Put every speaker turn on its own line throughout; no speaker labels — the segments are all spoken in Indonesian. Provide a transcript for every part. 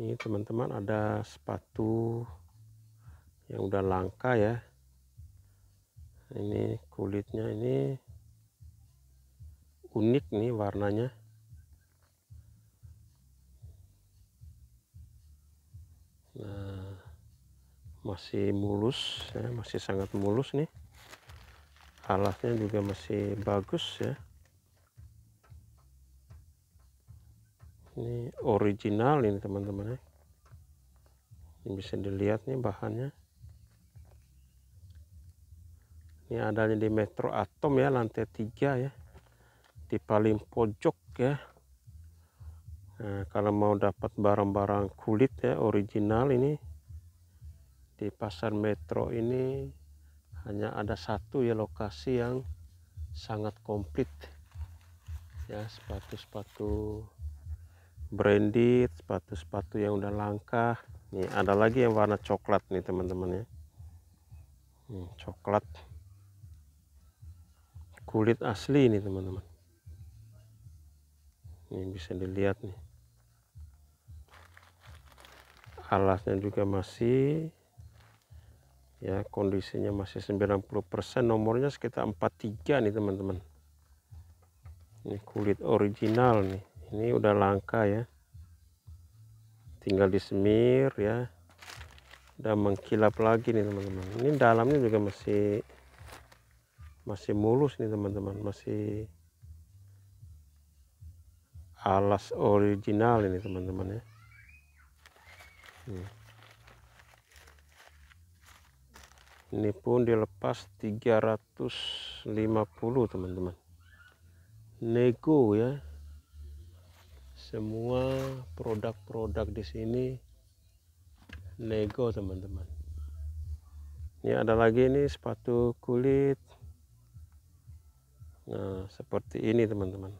ini teman-teman ada sepatu yang udah langka ya ini kulitnya ini unik nih warnanya nah masih mulus ya masih sangat mulus nih Alasnya juga masih bagus ya ini original ini teman-teman ya ini bisa dilihat nih bahannya ini adanya di Metro Atom ya lantai 3 ya di paling pojok ya nah, kalau mau dapat barang-barang kulit ya original ini di pasar Metro ini hanya ada satu ya lokasi yang sangat komplit ya sepatu-sepatu branded sepatu-sepatu yang udah langka nih ada lagi yang warna coklat nih teman-teman ya nih, hmm, coklat kulit asli ini teman-teman ini bisa dilihat nih alasnya juga masih ya kondisinya masih 90% nomornya sekitar 43 nih teman-teman ini kulit original nih ini udah langka ya tinggal disemir ya udah mengkilap lagi nih teman-teman ini dalamnya juga masih masih mulus nih teman-teman masih alas original ini teman-teman ya hmm. ini pun dilepas 350 teman-teman nego ya semua produk-produk di sini Lego teman-teman ini ada lagi ini sepatu kulit nah seperti ini teman-teman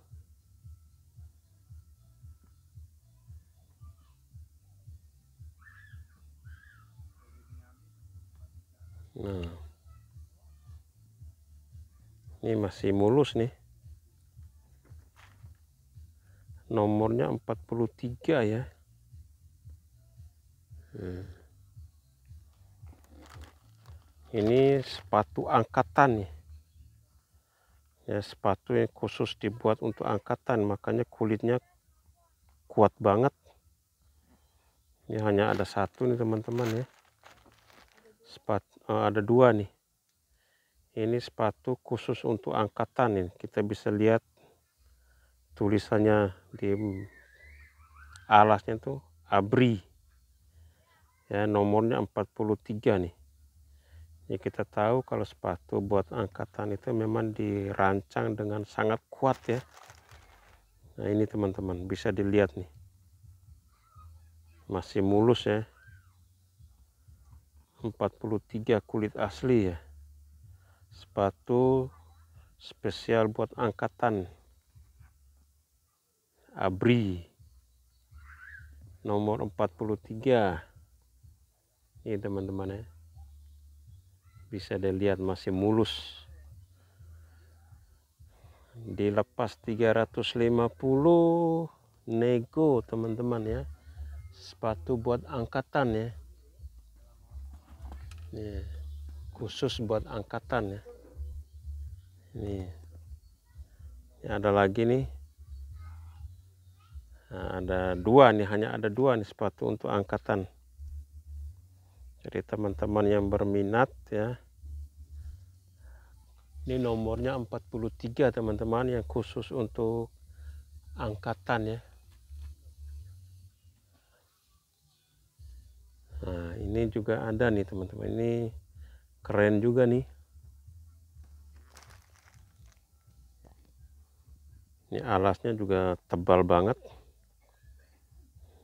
nah ini masih mulus nih nomornya 43 ya hmm. ini sepatu angkatan nih ya sepatu yang khusus dibuat untuk angkatan makanya kulitnya kuat banget ini hanya ada satu nih teman-teman ya sepatu eh, ada dua nih ini sepatu khusus untuk angkatan nih kita bisa lihat tulisannya di alasnya tuh abri ya nomornya 43 nih ya kita tahu kalau sepatu buat angkatan itu memang dirancang dengan sangat kuat ya nah ini teman-teman bisa dilihat nih masih mulus ya 43 kulit asli ya sepatu spesial buat angkatan Abri nomor 43 ini teman-teman ya bisa dilihat masih mulus dilepas 350 nego teman-teman ya sepatu buat angkatan ya ini, khusus buat angkatan ya ini, ini ada lagi nih Nah, ada dua nih, hanya ada dua nih sepatu untuk angkatan. Jadi teman-teman yang berminat ya. Ini nomornya 43 teman-teman yang khusus untuk angkatan ya. Nah, ini juga ada nih teman-teman. Ini keren juga nih. Ini alasnya juga tebal banget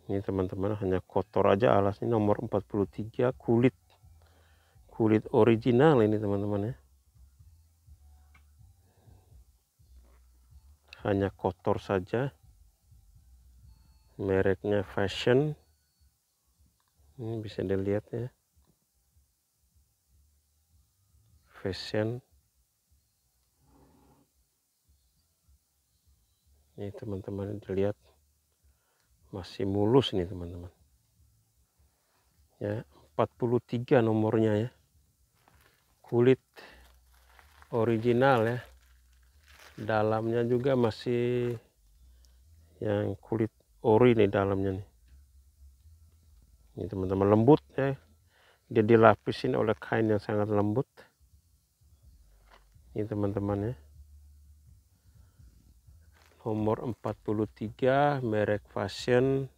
ini teman-teman hanya kotor aja alasnya nomor 43 kulit kulit original ini teman-teman ya hanya kotor saja mereknya fashion ini bisa dilihat ya fashion ini teman-teman dilihat masih mulus nih teman-teman ya 43 nomornya ya kulit original ya dalamnya juga masih yang kulit ori nih dalamnya nih ini teman-teman lembut ya dia dilapisin oleh kain yang sangat lembut ini teman-teman ya nomor 43 merek fashion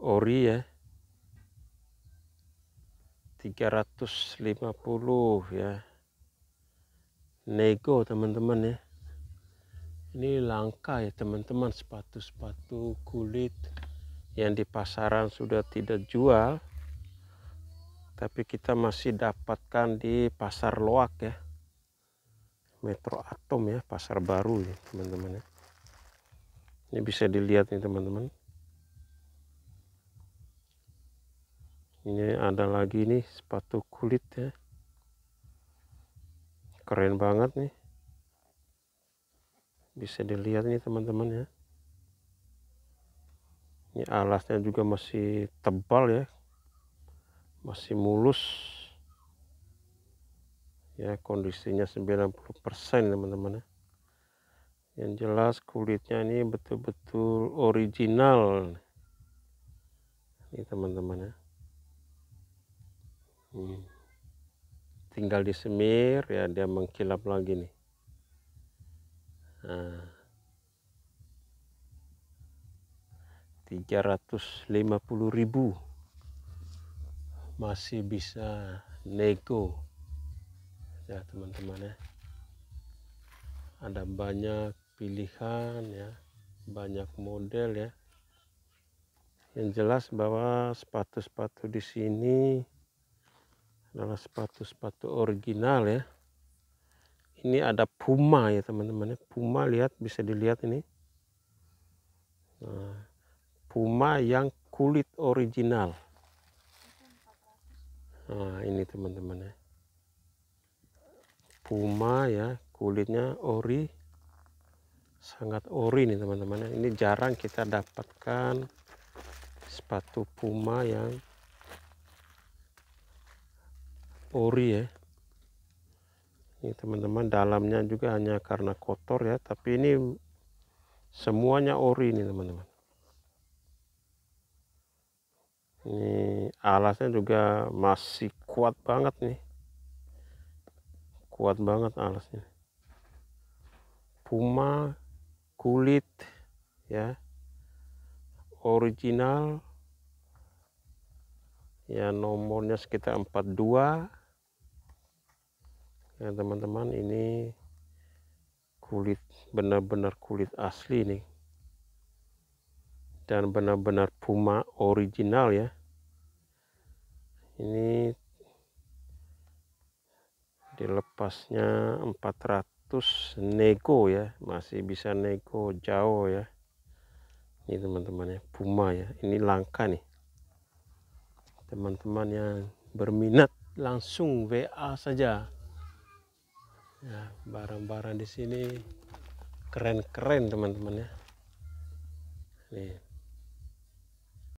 ori ya 350 ya nego teman-teman ya ini langka ya teman-teman sepatu-sepatu kulit yang di pasaran sudah tidak jual tapi kita masih dapatkan di pasar loak ya Metro Atom ya pasar baru ya teman-teman ya. ini bisa dilihat nih teman-teman ini ada lagi nih sepatu kulit ya keren banget nih bisa dilihat nih teman-teman ya ini alasnya juga masih tebal ya masih mulus ya kondisinya 90% teman-teman ya. yang jelas kulitnya ini betul-betul original ini teman-teman ya hmm. tinggal disemir ya dia mengkilap lagi nih nah. 350 ribu masih bisa nego ya teman-teman ya ada banyak pilihan ya banyak model ya yang jelas bahwa sepatu-sepatu di sini adalah sepatu-sepatu original ya ini ada puma ya teman-teman ya. puma lihat bisa dilihat ini nah, puma yang kulit original nah ini teman-teman ya puma ya kulitnya ori sangat ori nih teman-teman ini jarang kita dapatkan sepatu puma yang ori ya ini teman-teman dalamnya juga hanya karena kotor ya tapi ini semuanya ori nih teman-teman ini alasnya juga masih kuat banget nih kuat banget alasnya puma kulit ya original ya nomornya sekitar 42 ya teman-teman ini kulit benar-benar kulit asli nih dan benar-benar puma original ya ini dilepasnya 400 nego ya masih bisa nego jauh ya ini teman-teman ya Puma ya ini langka nih teman-teman yang berminat langsung WA saja ya, barang-barang di sini keren-keren teman-teman ya nih